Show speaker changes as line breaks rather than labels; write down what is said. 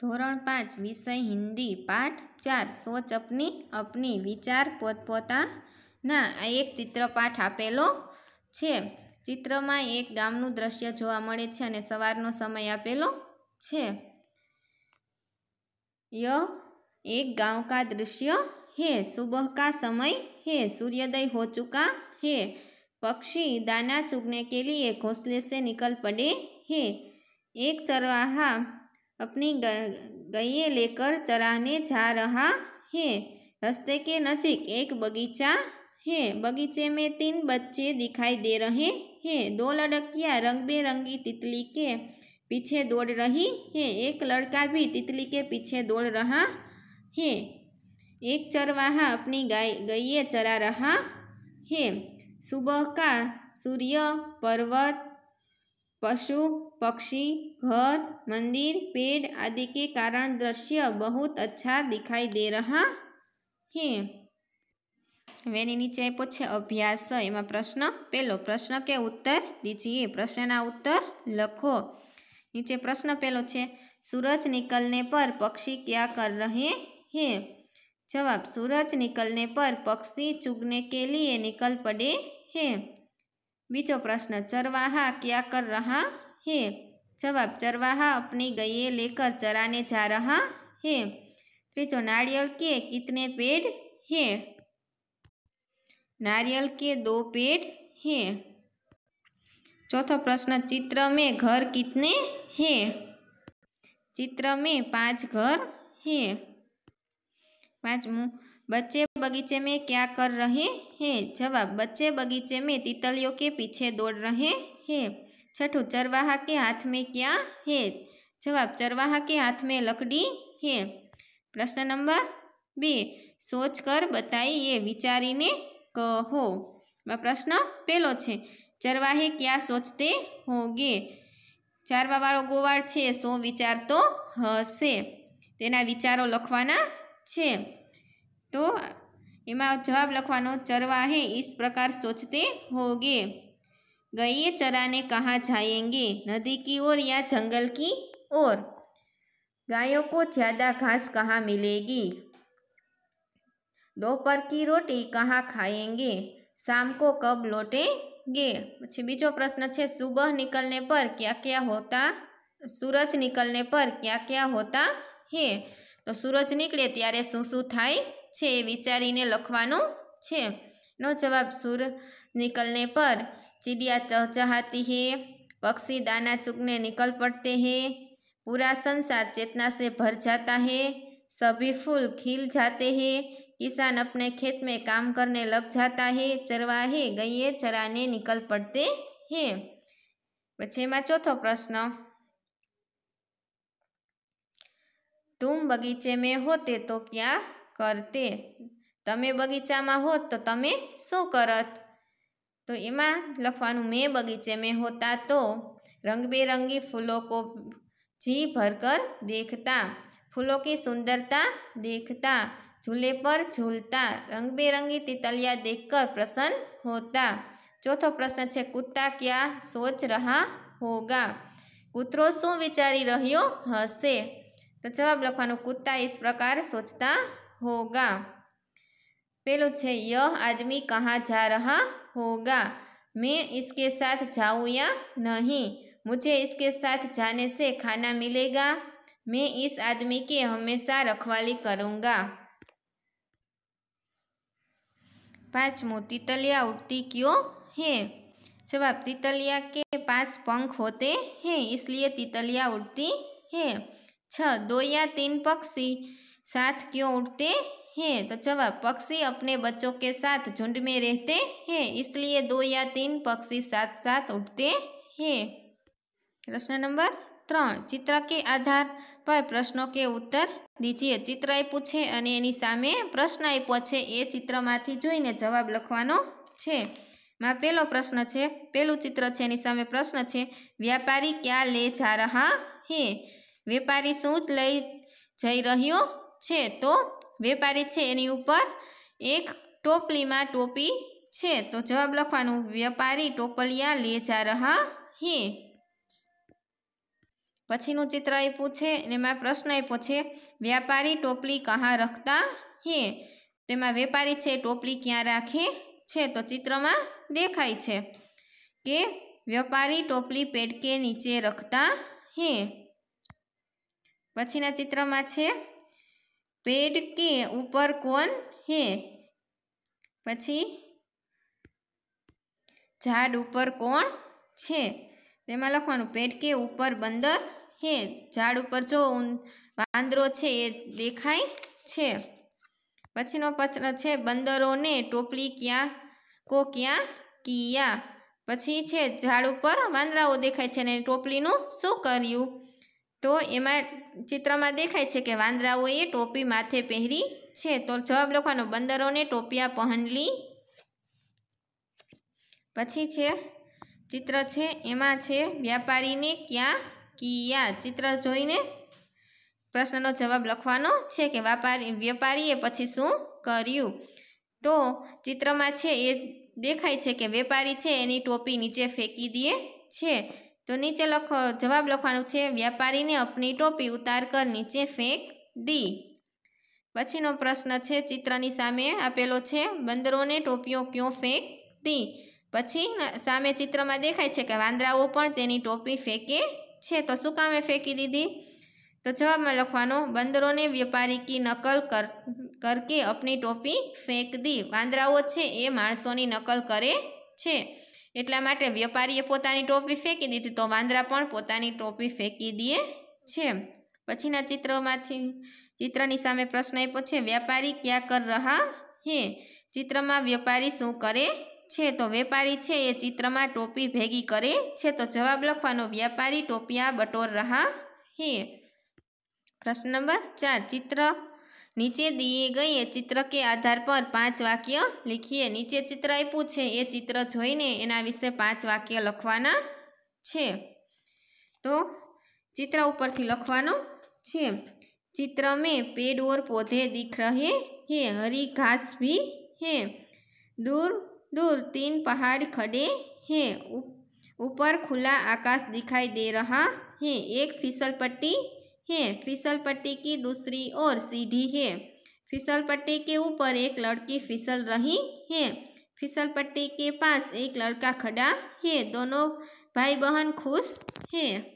ધોરણ પાંચ વિષય હિન્દી પાઠ ચાર સોચ અપની અપની વિચાર પોતપોતાના એક ચિત્રપાઠ આપેલો છે ચિત્રમાં એક ગામનું દ્રશ્ય જોવા મળે છે અને સવારનો સમય આપેલો છે ય એક ગાંવ કા દૃશ્ય है सुबह का समय है सूर्योदय हो चुका है पक्षी दाना चुगने के लिए घोंसले से निकल पड़े हैं एक चरवाहा अपनी गैये लेकर चराने जा रहा है रास्ते के नजीक एक बगीचा है बगीचे में तीन बच्चे दिखाई दे रहे हैं दो लड़कियां रंग बेरंगी तितली के पीछे दौड़ रही है एक लड़का भी तितली के पीछे दौड़ रहा है एक चरवाहा अपनी गाय गैये चरा रहा है सुबह का सूर्य पर्वत पशु पक्षी घर मंदिर पेड़ आदि के कारण दृश्य बहुत अच्छा दिखाई दे रहा है वेरी नीचे पूछे अभ्यास एम प्रश्न पहले प्रश्न के उत्तर दीजिए प्रश्न उत्तर लखो नीचे प्रश्न पहले छे सूरज निकलने पर पक्षी क्या कर रहे हैं जवाब सूरज निकलने पर पक्षी चुगने के लिए निकल पड़े हैं બીજો प्रश्न चरवाहा क्या कर रहा है जवाब चरवाहा अपनी गये लेकर चराने जा रहा है तीजो नारियल के कितने पेड़ हैं नारियल के दो पेड़ हैं चौथा प्रश्न चित्र में घर कितने हैं चित्र में पांच घर हैं पांच बच्चे બગીચા મેં ક્યાં કર રહે હે જવાબ બચ્ચે બગીચા મેં तितલિયો કે પીછે દોડ રહે હે છઠો ચરવાહા કે હાથ મેં ક્યાં હે જવાબ ચરવાહા કે હાથ મેં લકડી હે પ્રશ્ન નંબર 2 سوچ કર બતાઈ એ વિચારીને કહો આ પ્રશ્ન પેલો છે ચરવાહે ક્યાં سوچતે હોંગે ચારવાવાળો ગોવાળ છે સો વિચારતો હશે તેના વિચારો લખવાના છે તો एम जवाब लखवा चरवा है इस प्रकार सोचते होगे गए चराने कहाँ जाएंगे नदी की ओर या जंगल की ओर गायों को ज़्यादा घास कहाँ मिलेगी दोपहर की रोटी कहाँ खाएंगे शाम को कब लौटेंगे पी बीजो प्रश्न है सुबह निकलने पर क्या क्या होता सूरज निकलने पर क्या क्या होता है तो सूरज निकले तेरे शू शू थे विचारी लखवा जवाब सूर निकलने पर चिड़िया चहचहाती है पक्षी दाना चुगने निकल पड़ते हैं पूरा संसार चेतना से भर जाता है सभी फूल खिल जाते हैं किसान अपने खेत में काम करने लग जाता है चरवाहे गये चराने निकल पड़ते हैं पछे चौथो प्रश्न तुम बगीचे में होते तो क्या કરતે તમે બગીચામાં હોત તો તમે શું કરત તો એમાં લખવાનું મેં બગીચે મેં હોતા તો રંગબેરંગી ફૂલો કો જી ભરકર દેખતા ફૂલો કી સુંદરતા દેખતા झूले पर झूलता रंगबेरंगी तितलिया देखकर प्रसन्न होता ચોથો પ્રશ્ન છે કૂતા ક્યાં સોચ રહા હોગા કૂતરો શું વિચારી રહ્યો હશે તો જવાબ લખવાનો કૂતા ઇસ પ્રકાર સોચતા होगा પેલું છે यह आदमी कहाँ जा रहा होगा मैं इसके साथ जाऊँ या नहीं मुझे इसके साथ जाने से खाना मिलेगा मैं इस आदमी की हमेशा रखवाली करूँगा पाँचवों तितलिया उड़ती क्यों है जवाब तितलिया के पास पंख होते हैं इसलिए तितलिया उड़ती है छ दो या तीन पक्षी साथ क्यों उड़ते हैं तो जवाब पक्षी अपने बच्चों के साथ झुंड में रहते हैं इसलिए दो या तीन पक्षी साथ साथ उड़ते हैं प्रश्न नंबर ત્રણ ચિત્ર કે આધાર પર પ્રશ્નો કે ઉત્તર દીજીએ ચિત્રએ પૂછે અને એની સામે પ્રશ્ન આપ્યો છે એ ચિત્રમાંથી જોઈને જવાબ લખવાનો છે માં પહેલો પ્રશ્ન છે પહેલું ચિત્ર છે એની સામે પ્રશ્ન છે વ્યાપારી ક્યાં લે જા રહા હે વેપારી શું જ લઈ જઈ રહ્યો છે તો વેપારી છે એની ઉપર એક ટોપલીમાં ટોપી છે તો જવાબ લખવાનું વેપારી ટોપલિયા લે જા રહા હે પછીનું ચિત્ર આપ્યું છે એમાં પ્રશ્ન આપ્યો છે વ્યાપારી ટોપલી કહાં રખતા હે તેમાં વેપારી છે ટોપલી ક્યાં રાખે છે તો ચિત્રમાં દેખાય છે કે વેપારી ટોપલી પેટકે નીચે રખતા હે પછીના ચિત્રમાં છે પેડ કે ઉપર कौन હે પછી ઝાડ ઉપર કોણ છે તેમાં લખવાનું કે ઉપર બંદર હે ઝાડ ઉપર જો વાંદરો છે એ દેખાય છે પછીનો પ્રશ્ન છે બંદરોને ટોપલી ક્યાં કો ક્યાં કિયા પછી છે ઝાડ ઉપર વાંદરાઓ દેખાય છે અને ટોપલીનું શું કર્યું તો એમાં ચિત્રમાં દેખાય છે કે વાંદરાઓએ ટોપી માથે પહેરી છે તો જવાબ લખવાનો બંદરોને ટોપિયા પહેનલી પછી છે ચિત્ર છે એમાં છે વ્યાપારીને ક્યાં કિયા ચિત્ર જોઈને પ્રશ્નનો જવાબ લખવાનો છે કે વ્યાપારી વેપારીએ પછી શું કર્યું તો ચિત્રમાં છે એ દેખાય છે કે વેપારી છે એની ટોપી નીચે ફેંકી દે છે તો નીચે લખો જવાબ લખવાનું છે વ્યાપારીને અપની ટોપી ઉતાર કર નીચે ફેંક દી પછીનો પ્રશ્ન છે ચિત્રની સામે આપેલો છે બંદરોને ટોપીઓ ક્યો ફેંક દી પછી સામે ચિત્રમાં દેખાય છે કે વાંદરાઓ પણ તેની ટોપી ફેંકે છે તો શું કામે ફેંકી દીધી તો જવાબમાં લખવાનો બંદરોને વેપારી કી નકલ કર કરકે અપની ટોપી ફેંક દી વાંદરાઓ છે એ માણસોની નકલ કરે છે એટલા માટે વેપારીએ પોતાની ટોપી ફેંકી દીધી તો વાંદરા પણ પોતાની ટોપી ફેંકી દે છે પછીના ચિત્રમાંથી ચિત્રની સામે પ્રશ્ન એ છે વેપારી ક્યાં કર રહા હે ચિત્રમાં વેપારી શું કરે છે તો વેપારી છે એ ચિત્રમાં ટોપી ભેગી કરે છે તો જવાબ લખવાનો વ્યાપારી ટોપિયા બટોર રહા હે પ્રશ્ન નંબર ચાર ચિત્ર नीचे दिए गए चित्र के आधार पर पांच वाक्य लिखिए नीचे चित्र आयपूत है यह चित्र જોઈને એના વિશે પાંચ વાક્ય લખવાના છે તો ચિત્ર ઉપરથી લખવાનો છે ચિત્રમે પેડ ઓર પોથે દેખ રહે હે હરી ઘાસ ભી હે દૂર દૂર ત્રણ પહાડ ખડે હે ઉપર ખુલા આકાશ દેખાઈ દે રહા હે એક ફિસલ પટ્ટી है फिसल पट्टी की दूसरी ओर सीढ़ी है फिसल पट्टी के ऊपर एक लड़की फिसल रही है फिसल पट्टी के पास एक लड़का खड़ा है दोनों भाई बहन खुश हैं